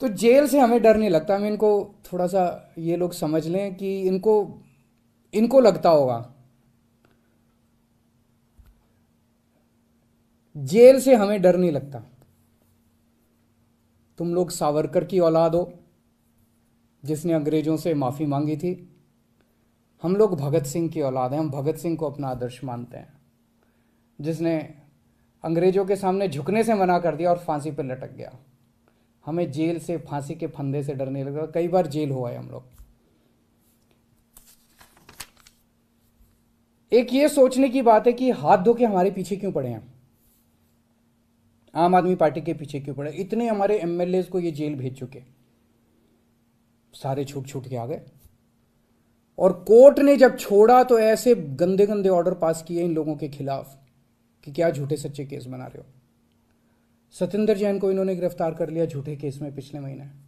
तो जेल से हमें डर नहीं लगता हमें इनको थोड़ा सा ये लोग समझ लें कि इनको इनको लगता होगा जेल से हमें डर नहीं लगता तुम लोग सावरकर की औलाद हो जिसने अंग्रेजों से माफ़ी मांगी थी हम लोग भगत सिंह की औलाद हैं हम भगत सिंह को अपना आदर्श मानते हैं जिसने अंग्रेजों के सामने झुकने से मना कर दिया और फांसी पर लटक गया हमें जेल से फांसी के फंदे से डरने लगा कई बार जेल हुआ है हम लोग एक ये सोचने की बात है कि हाथ धो के हमारे पीछे क्यों पड़े हैं आम आदमी पार्टी के पीछे क्यों पड़े इतने हमारे एम को ये जेल भेज चुके सारे छूट छूट के आ गए और कोर्ट ने जब छोड़ा तो ऐसे गंदे गंदे ऑर्डर पास किए इन लोगों के खिलाफ कि क्या झूठे सच्चे केस बना रहे हो सतेंद्र जैन को इन्होंने गिरफ्तार कर लिया झूठे केस में पिछले महीने